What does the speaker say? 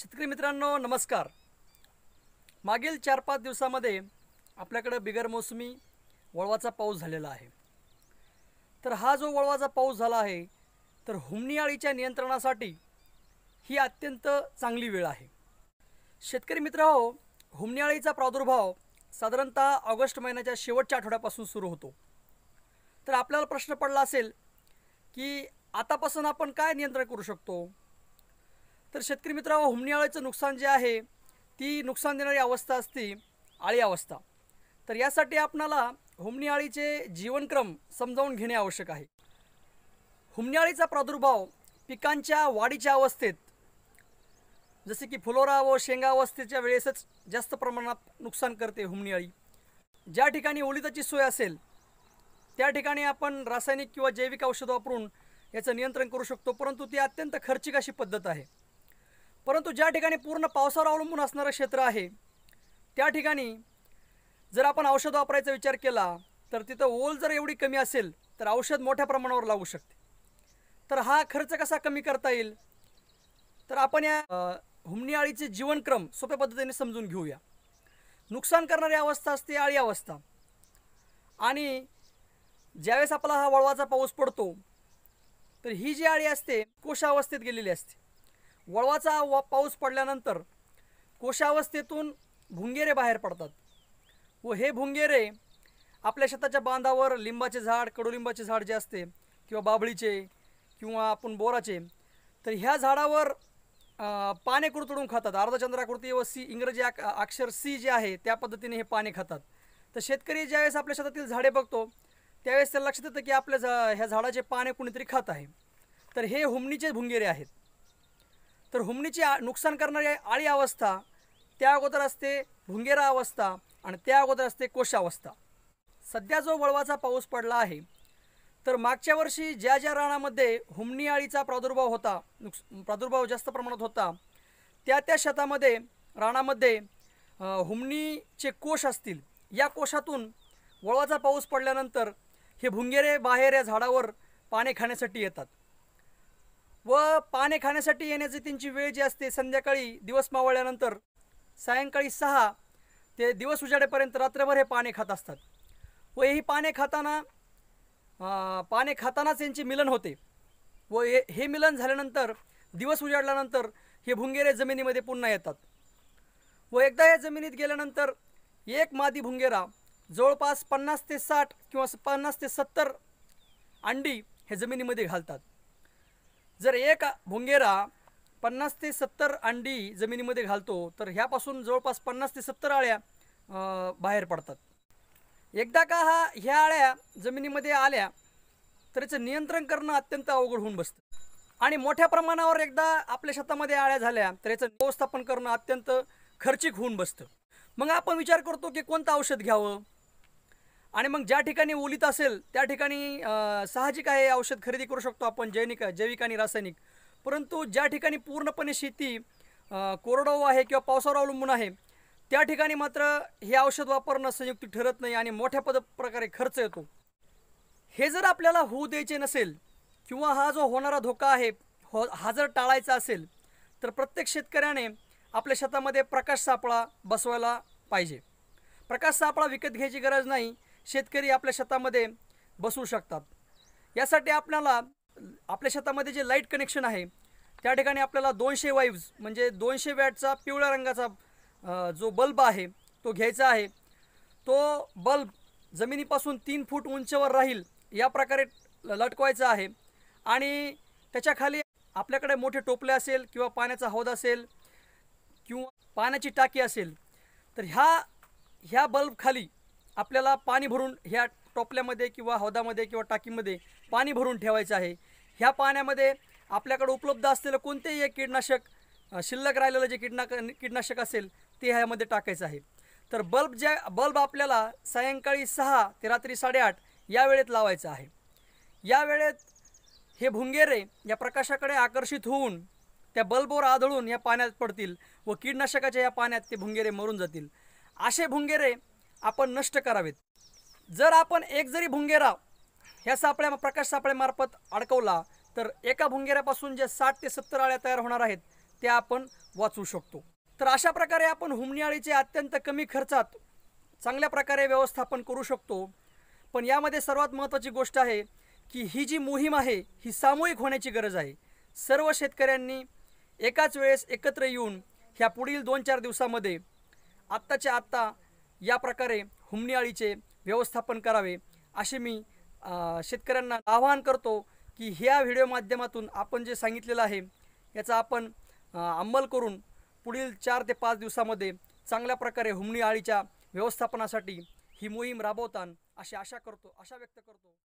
शेतकरी मित्रांनो नमस्कार मागील चार पाच दिवसामध्ये आपल्याकडं बिगर मोसमी वळवाचा पाऊस झालेला आहे तर हा जो वळवाचा पाऊस झाला आहे तर हुमणी आळीच्या नियंत्रणासाठी ही अत्यंत चांगली वेळ आहे शेतकरी मित्र हो हुमणी आळीचा प्रादुर्भाव साधारणतः ऑगस्ट महिन्याच्या शेवटच्या आठवड्यापासून सुरू होतो तर आपल्याला प्रश्न पडला असेल की आतापासून आपण काय नियंत्रण करू शकतो तर शेतकरी मित्रांनो हुमणी आळीचं नुकसान जे आहे ती नुकसान देणारी अवस्था असते आळी अवस्था तर यासाठी आपणाला हुमणी आळीचे जीवनक्रम समजावून घेणे आवश्यक आहे आळीचा प्रादुर्भाव पिकांच्या वाढीच्या अवस्थेत जसे की फुलोरा व शेंगा अवस्थेच्या वेळेसच जास्त प्रमाणात नुकसान करते हुमणीआळी ज्या ठिकाणी ओलिताची सोय असेल त्या ठिकाणी आपण रासायनिक किंवा जैविक औषधं वापरून याचं नियंत्रण करू शकतो परंतु ती अत्यंत खर्चिक अशी पद्धत आहे परंतु ज्या ठिकाणी पूर्ण पावसावर अवलंबून असणारं क्षेत्र आहे त्या ठिकाणी जर आपण औषध वापरायचा विचार केला तर तिथं ओल जर एवढी कमी असेल तर औषध मोठ्या प्रमाणावर लागू शकते तर हा खर्च कसा कमी करता येईल तर आपण या हुमणी आळीचे जीवनक्रम सोप्या पद्धतीने समजून घेऊया नुकसान करणारी अवस्था असते आळी अवस्था आणि ज्यावेळेस आपला हा वळवाचा पाऊस पडतो तर ही जी आळी असते कोशावस्थेत गेलेली असते वळवाचा वा पाऊस पडल्यानंतर कोशावस्थेतून भुंगेरे बाहेर पडतात व हे भुंगेरे आपल्या शेताच्या बांधावर लिंबाचे झाड कडुलिंबाचे झाड जे असते किंवा बाबळीचे किंवा आपण बोराचे तर ह्या झाडावर पाने कुरतडून खातात अर्धचंद्राकृती व सी इंग्रजी अक्षर सी जे आहे त्या पद्धतीने हे पाने खातात तर शेतकरी ज्यावेळेस आपल्या शेतातील झाडे बघतो त्यावेळेस त्याला लक्षात येतं की आपल्या झा ह्या झाडाचे पाने कुणीतरी खात आहे तर हे हुमणीचे भुंगेरे आहेत तर हुमणीची नुकसान करणारी आळी अवस्था त्या अगोदर असते भुंगेरा अवस्था आणि त्या अगोदर असते अवस्था सध्या जो वळवाचा पाऊस पडला आहे तर मागच्या वर्षी ज्या ज्या राणामध्ये हुमणी आळीचा प्रादुर्भाव होता नुकस प्रादुर्भाव जास्त प्रमाणात होता त्या त्या शेतामध्ये राणामध्ये हुमणीचे कोश असतील या कोशातून वळवाचा पाऊस पडल्यानंतर हे भुंगेरे बाहेर या झाडावर पाने खाण्यासाठी येतात व पाने खाण्यासाठी येण्याची त्यांची वेळ जी असते संध्याकाळी दिवस मावळल्यानंतर सायंकाळी सहा ते दिवस उजाडेपर्यंत रात्रभर हे पाने खात असतात व ही पाने खाताना पाने खातानाच यांचे मिलन होते व हे हे मिलन झाल्यानंतर दिवस उजाडल्यानंतर हे भुंगेरे जमिनीमध्ये पुन्हा येतात व एकदा या जमिनीत गेल्यानंतर एक मादी भुंगेरा जवळपास पन्नास ते साठ किंवा पन्नास ते सत्तर अंडी हे जमिनीमध्ये घालतात जर एक भोंगेरा पन्नास ते सत्तर अंडी जमिनीमध्ये घालतो तर ह्यापासून जवळपास पन्नास ते सत्तर आळ्या बाहेर पडतात एकदा का हा ह्या आळ्या जमिनीमध्ये आल्या तर याचं नियंत्रण करणं अत्यंत अवघड होऊन बसतं आणि मोठ्या प्रमाणावर एकदा आपल्या शेतामध्ये आळ्या झाल्या तर याचं व्यवस्थापन करणं अत्यंत खर्चिक होऊन बसतं मग आपण विचार करतो की कोणतं औषध घ्यावं आणि मग ज्या ठिकाणी ओलीत असेल त्या ठिकाणी साहजिक आहे औषध खरेदी करू शकतो आपण जैनिक जैविक आणि रासायनिक परंतु ज्या ठिकाणी पूर्णपणे शेती कोरडवाहू आहे किंवा पावसावर अवलंबून आहे त्या ठिकाणी मात्र हे औषध वापरणं संयुक्त ठरत नाही आणि मोठ्या पद प्रकारे खर्च येतो हे जर आपल्याला होऊ द्यायचे नसेल किंवा हा जो होणारा धोका आहे हो हा जर टाळायचा असेल तर प्रत्येक शेतकऱ्याने आपल्या शेतामध्ये प्रकाश सापळा बसवायला पाहिजे प्रकाश सापळा विकत घ्यायची गरज नाही शेतकरी आपल्या शेतामध्ये बसवू शकतात यासाठी आपल्याला आपल्या शेतामध्ये जे लाईट कनेक्शन आहे त्या ठिकाणी आपल्याला दोनशे वाईव्ज म्हणजे दोनशे वॅटचा पिवळ्या रंगाचा जो बल्ब आहे तो घ्यायचा आहे तो बल्ब जमिनीपासून तीन फूट उंचीवर राहील या प्रकारे लटकवायचा आहे आणि त्याच्याखाली आपल्याकडे मोठे टोपले असेल किंवा पाण्याचा हौद असेल किंवा पाण्याची टाकी असेल तर ह्या ह्या बल्बखाली आपल्याला पाणी भरून ह्या टोपल्यामध्ये किंवा हौदामध्ये किंवा टाकीमध्ये पाणी भरून ठेवायचं आहे ह्या पाण्यामध्ये आपल्याकडं उपलब्ध असलेलं कोणतेही एक कीडनाशक शिल्लक राहिलेलं जे कीडना कीटनाशक असेल ते ह्यामध्ये टाकायचं आहे तर बल्ब ज्या बल्ब आपल्याला सायंकाळी सहा ते रात्री साडेआठ या वेळेत लावायचं आहे या वेळेत हे भुंगेरे या प्रकाशाकडे आकर्षित होऊन त्या बल्बवर आदळून या पाण्यात पडतील व कीटनाशकाच्या या पाण्यात ते भुंगेरे मरून जातील असे भुंगेरे आपण नष्ट करावेत जर आपण एक जरी भुंगेरा ह्या सापळ्या प्रकाश सापळ्यामार्फत अडकवला तर एका भुंगेऱ्यापासून जे साठ ते सत्तर आळ्या तयार होणार आहेत त्या आपण वाचू शकतो तर अशा प्रकारे आपण हुमणी आळीचे अत्यंत कमी खर्चात चांगल्या प्रकारे व्यवस्थापन करू शकतो पण यामध्ये सर्वात महत्त्वाची गोष्ट आहे की ही जी मोहीम आहे ही सामूहिक होण्याची गरज आहे सर्व शेतकऱ्यांनी एकाच वेळेस एकत्र येऊन ह्या पुढील दोन चार दिवसामध्ये आत्ताच्या आत्ता या प्रकारे हुमणी आळीचे व्यवस्थापन करावे असे मी शेतकऱ्यांना आवाहन करतो की ह्या व्हिडिओ माध्यमातून आपण जे सांगितलेलं आहे याचा आपण अंमल करून पुढील चार ते पाच दिवसामध्ये चांगल्या प्रकारे हुमणी आळीच्या व्यवस्थापनासाठी ही मोहीम राबवतान अशी आशा करतो आशा व्यक्त करतो